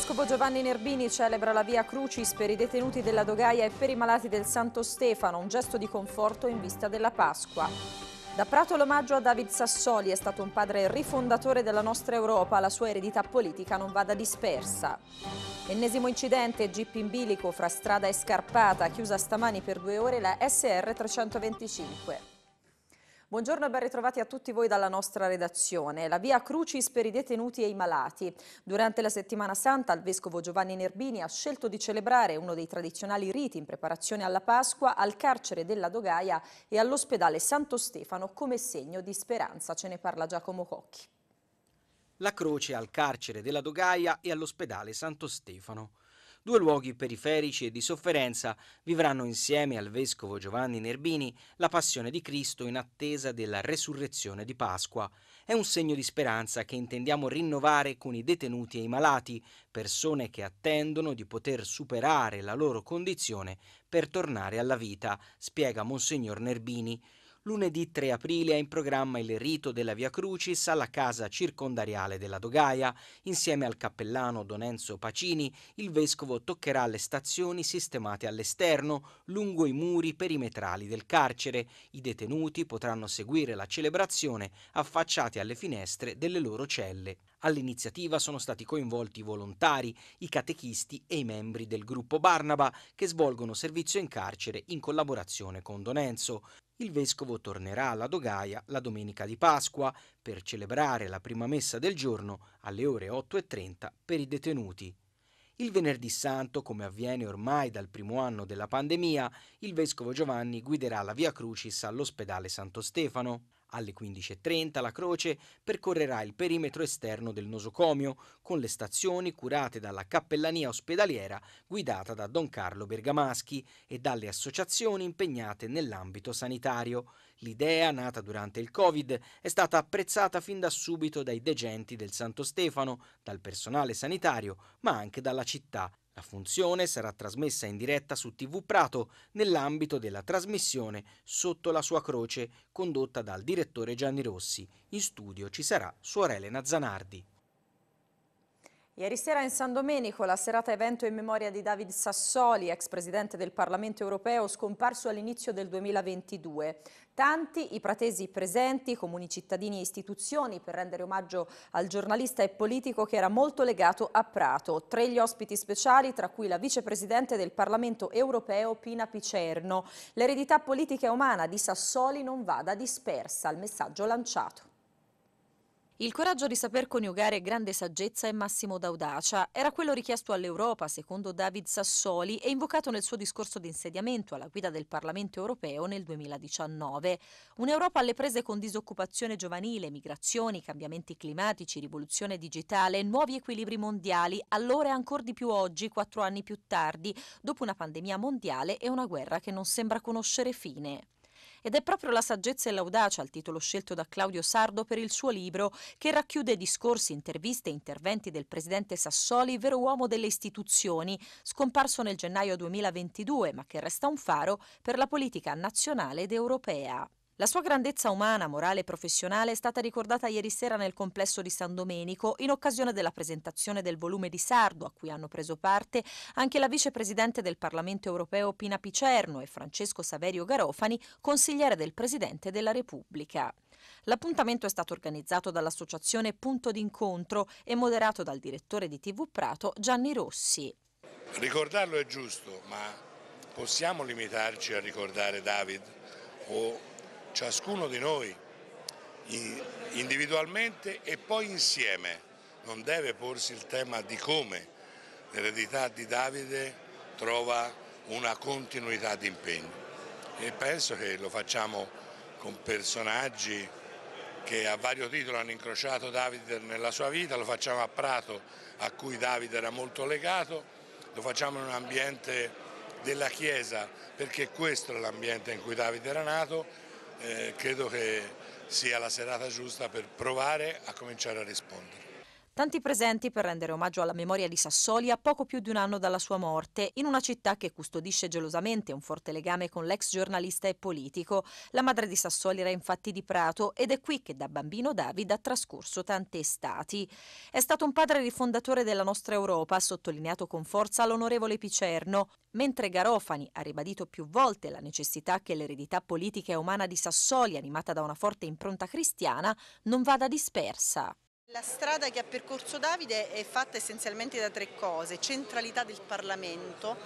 Vescovo Giovanni Nerbini celebra la via Crucis per i detenuti della Dogaia e per i malati del Santo Stefano, un gesto di conforto in vista della Pasqua. Da Prato l'omaggio a David Sassoli, è stato un padre rifondatore della nostra Europa, la sua eredità politica non vada dispersa. Ennesimo incidente, jeep in bilico fra strada e scarpata, chiusa stamani per due ore la SR 325. Buongiorno e ben ritrovati a tutti voi dalla nostra redazione. La via Crucis per i detenuti e i malati. Durante la settimana santa il vescovo Giovanni Nerbini ha scelto di celebrare uno dei tradizionali riti in preparazione alla Pasqua al carcere della Dogaia e all'ospedale Santo Stefano come segno di speranza. Ce ne parla Giacomo Cocchi. La croce al carcere della Dogaia e all'ospedale Santo Stefano due luoghi periferici e di sofferenza, vivranno insieme al vescovo Giovanni Nerbini la passione di Cristo in attesa della resurrezione di Pasqua. È un segno di speranza che intendiamo rinnovare con i detenuti e i malati, persone che attendono di poter superare la loro condizione per tornare alla vita, spiega Monsignor Nerbini. Lunedì 3 aprile è in programma il rito della Via Crucis alla casa circondariale della Dogaia. Insieme al cappellano Don Enzo Pacini, il vescovo toccherà le stazioni sistemate all'esterno, lungo i muri perimetrali del carcere. I detenuti potranno seguire la celebrazione affacciati alle finestre delle loro celle. All'iniziativa sono stati coinvolti i volontari, i catechisti e i membri del gruppo Barnaba che svolgono servizio in carcere in collaborazione con Don Enzo il vescovo tornerà alla dogaia la domenica di Pasqua per celebrare la prima messa del giorno alle ore 8.30 per i detenuti. Il venerdì santo, come avviene ormai dal primo anno della pandemia, il vescovo Giovanni guiderà la Via Crucis all'ospedale Santo Stefano. Alle 15.30 la Croce percorrerà il perimetro esterno del nosocomio, con le stazioni curate dalla cappellania ospedaliera guidata da Don Carlo Bergamaschi e dalle associazioni impegnate nell'ambito sanitario. L'idea, nata durante il Covid, è stata apprezzata fin da subito dai degenti del Santo Stefano, dal personale sanitario, ma anche dalla città. La funzione sarà trasmessa in diretta su TV Prato nell'ambito della trasmissione Sotto la sua croce, condotta dal direttore Gianni Rossi. In studio ci sarà Suor Elena Zanardi. Ieri sera in San Domenico la serata evento in memoria di David Sassoli, ex presidente del Parlamento europeo, scomparso all'inizio del 2022. Tanti i pratesi presenti, comuni cittadini e istituzioni, per rendere omaggio al giornalista e politico che era molto legato a Prato. Tre gli ospiti speciali, tra cui la vicepresidente del Parlamento europeo Pina Picerno. L'eredità politica e umana di Sassoli non vada dispersa, il messaggio lanciato. Il coraggio di saper coniugare grande saggezza e massimo d'audacia era quello richiesto all'Europa, secondo David Sassoli, e invocato nel suo discorso di insediamento alla guida del Parlamento europeo nel 2019. Un'Europa alle prese con disoccupazione giovanile, migrazioni, cambiamenti climatici, rivoluzione digitale, nuovi equilibri mondiali, allora e ancora di più oggi, quattro anni più tardi, dopo una pandemia mondiale e una guerra che non sembra conoscere fine. Ed è proprio la saggezza e l'audacia il titolo scelto da Claudio Sardo per il suo libro, che racchiude discorsi, interviste e interventi del presidente Sassoli, vero uomo delle istituzioni, scomparso nel gennaio 2022, ma che resta un faro per la politica nazionale ed europea. La sua grandezza umana, morale e professionale è stata ricordata ieri sera nel complesso di San Domenico in occasione della presentazione del volume di Sardo a cui hanno preso parte anche la vicepresidente del Parlamento europeo Pina Picerno e Francesco Saverio Garofani, consigliere del Presidente della Repubblica. L'appuntamento è stato organizzato dall'associazione Punto d'incontro e moderato dal direttore di TV Prato Gianni Rossi. Ricordarlo è giusto, ma possiamo limitarci a ricordare David o ciascuno di noi individualmente e poi insieme. Non deve porsi il tema di come l'eredità di Davide trova una continuità di impegno e penso che lo facciamo con personaggi che a vario titolo hanno incrociato Davide nella sua vita, lo facciamo a Prato a cui Davide era molto legato, lo facciamo in un ambiente della Chiesa perché questo è l'ambiente in cui Davide era nato eh, credo che sia la serata giusta per provare a cominciare a rispondere tanti presenti per rendere omaggio alla memoria di Sassoli a poco più di un anno dalla sua morte, in una città che custodisce gelosamente un forte legame con l'ex giornalista e politico. La madre di Sassoli era infatti di Prato ed è qui che da bambino David ha trascorso tante estati. È stato un padre rifondatore della nostra Europa, sottolineato con forza l'onorevole Picerno, mentre Garofani ha ribadito più volte la necessità che l'eredità politica e umana di Sassoli, animata da una forte impronta cristiana, non vada dispersa. La strada che ha percorso Davide è fatta essenzialmente da tre cose, centralità del Parlamento,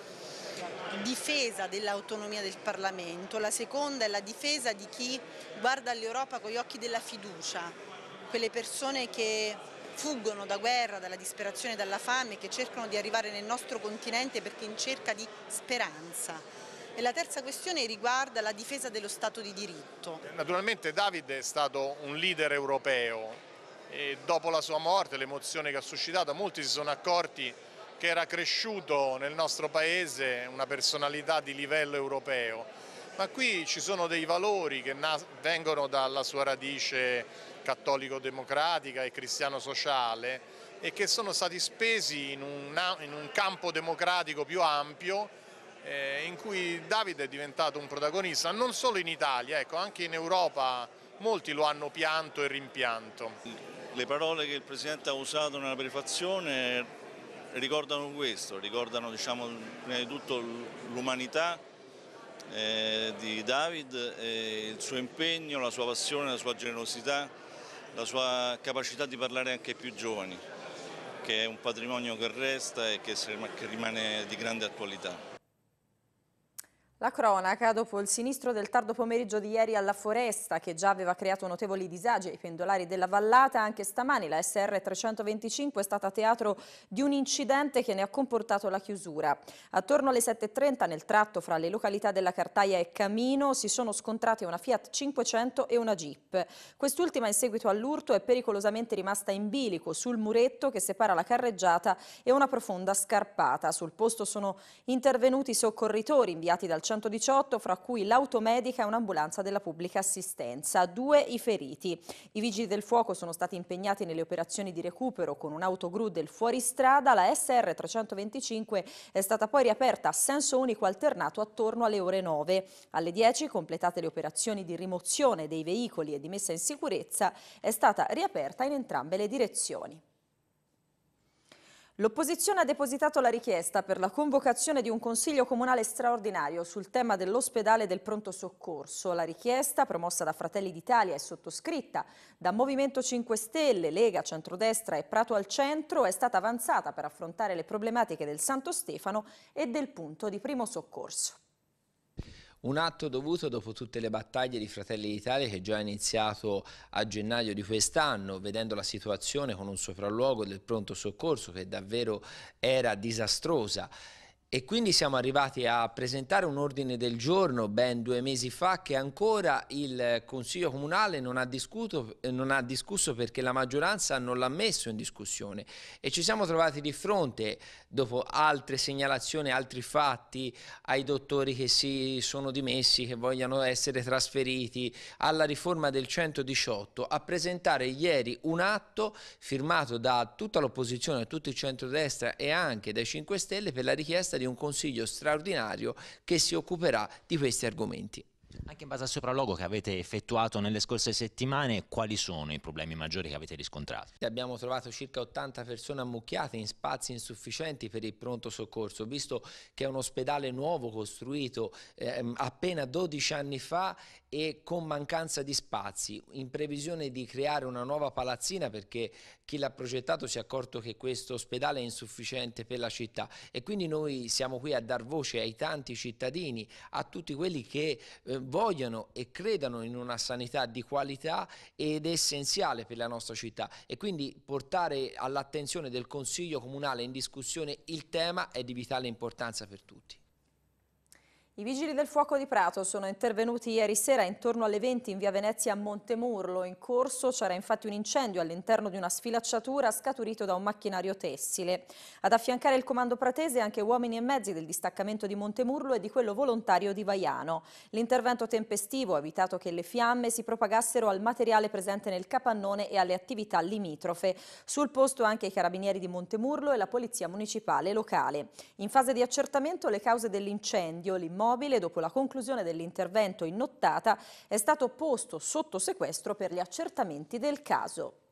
difesa dell'autonomia del Parlamento, la seconda è la difesa di chi guarda all'Europa con gli occhi della fiducia, quelle persone che fuggono da guerra, dalla disperazione, dalla fame, che cercano di arrivare nel nostro continente perché in cerca di speranza. E la terza questione riguarda la difesa dello Stato di diritto. Naturalmente Davide è stato un leader europeo, e dopo la sua morte, l'emozione che ha suscitato, molti si sono accorti che era cresciuto nel nostro paese una personalità di livello europeo, ma qui ci sono dei valori che vengono dalla sua radice cattolico-democratica e cristiano-sociale e che sono stati spesi in un, in un campo democratico più ampio eh, in cui Davide è diventato un protagonista, non solo in Italia, ecco, anche in Europa molti lo hanno pianto e rimpianto. Le parole che il Presidente ha usato nella prefazione ricordano questo, ricordano diciamo, prima di tutto l'umanità eh, di David, eh, il suo impegno, la sua passione, la sua generosità, la sua capacità di parlare anche ai più giovani, che è un patrimonio che resta e che rimane di grande attualità. La cronaca, dopo il sinistro del tardo pomeriggio di ieri alla Foresta, che già aveva creato notevoli disagi ai pendolari della vallata, anche stamani la SR 325 è stata teatro di un incidente che ne ha comportato la chiusura. Attorno alle 7.30 nel tratto fra le località della Cartaia e Camino si sono scontrate una Fiat 500 e una Jeep. Quest'ultima in seguito all'urto è pericolosamente rimasta in bilico sul muretto che separa la carreggiata e una profonda scarpata. Sul posto sono intervenuti soccorritori inviati dal centro 118, fra cui l'automedica e un'ambulanza della pubblica assistenza. Due i feriti. I vigili del fuoco sono stati impegnati nelle operazioni di recupero con un autogru del fuoristrada. La SR 325 è stata poi riaperta a senso unico alternato attorno alle ore 9. Alle 10, completate le operazioni di rimozione dei veicoli e di messa in sicurezza, è stata riaperta in entrambe le direzioni. L'opposizione ha depositato la richiesta per la convocazione di un consiglio comunale straordinario sul tema dell'ospedale del pronto soccorso. La richiesta, promossa da Fratelli d'Italia e sottoscritta da Movimento 5 Stelle, Lega, Centrodestra e Prato al Centro, è stata avanzata per affrontare le problematiche del Santo Stefano e del punto di primo soccorso. Un atto dovuto dopo tutte le battaglie di Fratelli d'Italia che già è iniziato a gennaio di quest'anno, vedendo la situazione con un sopralluogo del pronto soccorso che davvero era disastrosa. E quindi siamo arrivati a presentare un ordine del giorno ben due mesi fa che ancora il Consiglio Comunale non ha, discuto, non ha discusso perché la maggioranza non l'ha messo in discussione e ci siamo trovati di fronte, dopo altre segnalazioni, altri fatti, ai dottori che si sono dimessi, che vogliono essere trasferiti, alla riforma del 118, a presentare ieri un atto firmato da tutta l'opposizione, tutto il centrodestra e anche dai 5 Stelle per la richiesta di di un consiglio straordinario che si occuperà di questi argomenti. Anche in base al sopralluogo che avete effettuato nelle scorse settimane, quali sono i problemi maggiori che avete riscontrato? Abbiamo trovato circa 80 persone ammucchiate in spazi insufficienti per il pronto soccorso, visto che è un ospedale nuovo costruito ehm, appena 12 anni fa e con mancanza di spazi, in previsione di creare una nuova palazzina perché chi l'ha progettato si è accorto che questo ospedale è insufficiente per la città e quindi noi siamo qui a dar voce ai tanti cittadini, a tutti quelli che ehm, vogliano e credano in una sanità di qualità ed essenziale per la nostra città e quindi portare all'attenzione del Consiglio Comunale in discussione il tema è di vitale importanza per tutti. I vigili del fuoco di Prato sono intervenuti ieri sera intorno alle 20 in via Venezia a Montemurlo. In corso c'era infatti un incendio all'interno di una sfilacciatura scaturito da un macchinario tessile. Ad affiancare il comando pratese anche uomini e mezzi del distaccamento di Montemurlo e di quello volontario di Vaiano. L'intervento tempestivo ha evitato che le fiamme si propagassero al materiale presente nel capannone e alle attività limitrofe. Sul posto anche i carabinieri di Montemurlo e la polizia municipale locale. In fase di accertamento le cause dell'incendio, l'immobile immobile, dopo la conclusione dell'intervento in nottata, è stato posto sotto sequestro per gli accertamenti del caso.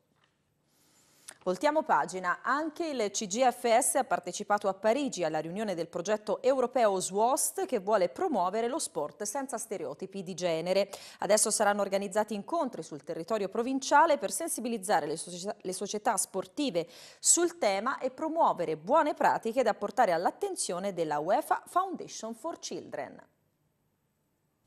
Voltiamo pagina, anche il CGFS ha partecipato a Parigi alla riunione del progetto europeo SWOST che vuole promuovere lo sport senza stereotipi di genere. Adesso saranno organizzati incontri sul territorio provinciale per sensibilizzare le, so le società sportive sul tema e promuovere buone pratiche da portare all'attenzione della UEFA Foundation for Children.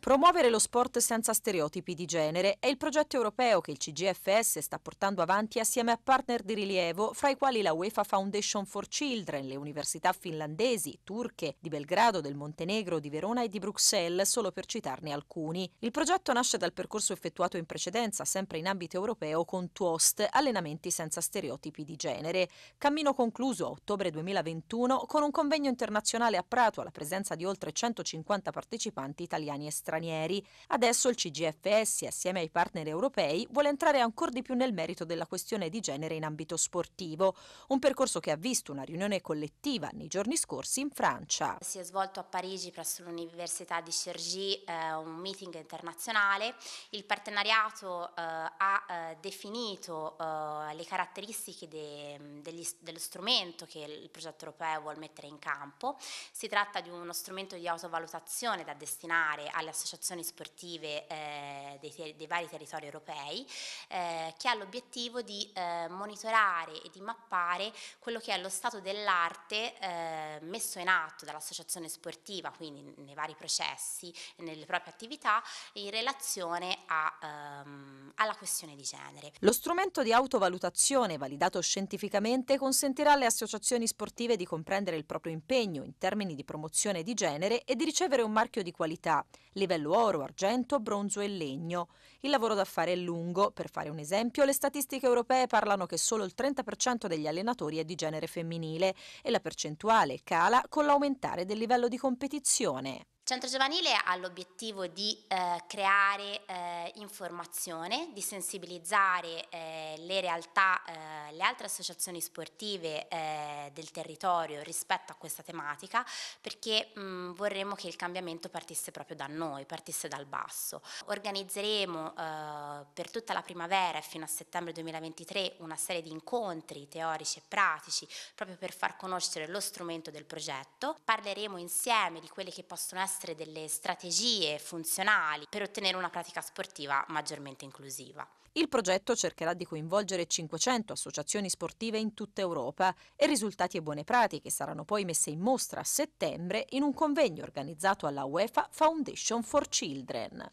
Promuovere lo sport senza stereotipi di genere è il progetto europeo che il CGFS sta portando avanti assieme a partner di rilievo, fra i quali la UEFA Foundation for Children, le università finlandesi, turche, di Belgrado, del Montenegro, di Verona e di Bruxelles, solo per citarne alcuni. Il progetto nasce dal percorso effettuato in precedenza, sempre in ambito europeo, con TUOST, allenamenti senza stereotipi di genere. Cammino concluso a ottobre 2021 con un convegno internazionale a Prato alla presenza di oltre 150 partecipanti italiani e stranieri stranieri. Adesso il CGFS, assieme ai partner europei, vuole entrare ancora di più nel merito della questione di genere in ambito sportivo, un percorso che ha visto una riunione collettiva nei giorni scorsi in Francia. Si è svolto a Parigi presso l'Università di Cergy eh, un meeting internazionale. Il partenariato eh, ha eh, definito eh, le caratteristiche de, degli, dello strumento che il progetto europeo vuole mettere in campo. Si tratta di uno strumento di autovalutazione da destinare alle associazioni associazioni sportive eh, dei, dei, vari territori europei, eh, che ha l'obiettivo di eh, monitorare e di mappare quello che è lo stato dell'arte eh, messo in atto dall'associazione sportiva, quindi nei vari processi e nelle proprie attività, in relazione a, ehm, alla questione di genere. Lo strumento di autovalutazione validato scientificamente consentirà alle associazioni sportive di comprendere il proprio impegno in termini di promozione di genere e di ricevere un marchio di qualità, livello modello oro, argento, bronzo e legno. Il lavoro da fare è lungo. Per fare un esempio, le statistiche europee parlano che solo il 30% degli allenatori è di genere femminile e la percentuale cala con l'aumentare del livello di competizione. Centro Giovanile ha l'obiettivo di eh, creare eh, informazione, di sensibilizzare eh, le realtà, eh, le altre associazioni sportive eh, del territorio rispetto a questa tematica perché mh, mm, vorremmo che il cambiamento partisse proprio da noi, partisse dal basso. Organizzeremo eh, per tutta la primavera e fino a settembre 2023 una serie di incontri teorici e pratici proprio per far conoscere lo strumento del progetto. Parleremo insieme di quelle che possono essere ginestre delle strategie funzionali per ottenere una pratica sportiva maggiormente inclusiva. Il progetto cercherà di coinvolgere 500 associazioni sportive in tutta Europa e risultati e buone pratiche saranno poi messe in mostra a settembre in un convegno organizzato alla UEFA Foundation for Children.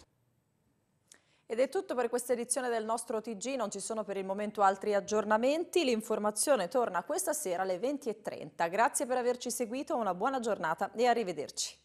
Ed è tutto per questa edizione del nostro TG, non ci sono per il momento altri aggiornamenti, l'informazione torna questa sera alle 20.30. Grazie per averci seguito, una buona giornata e arrivederci.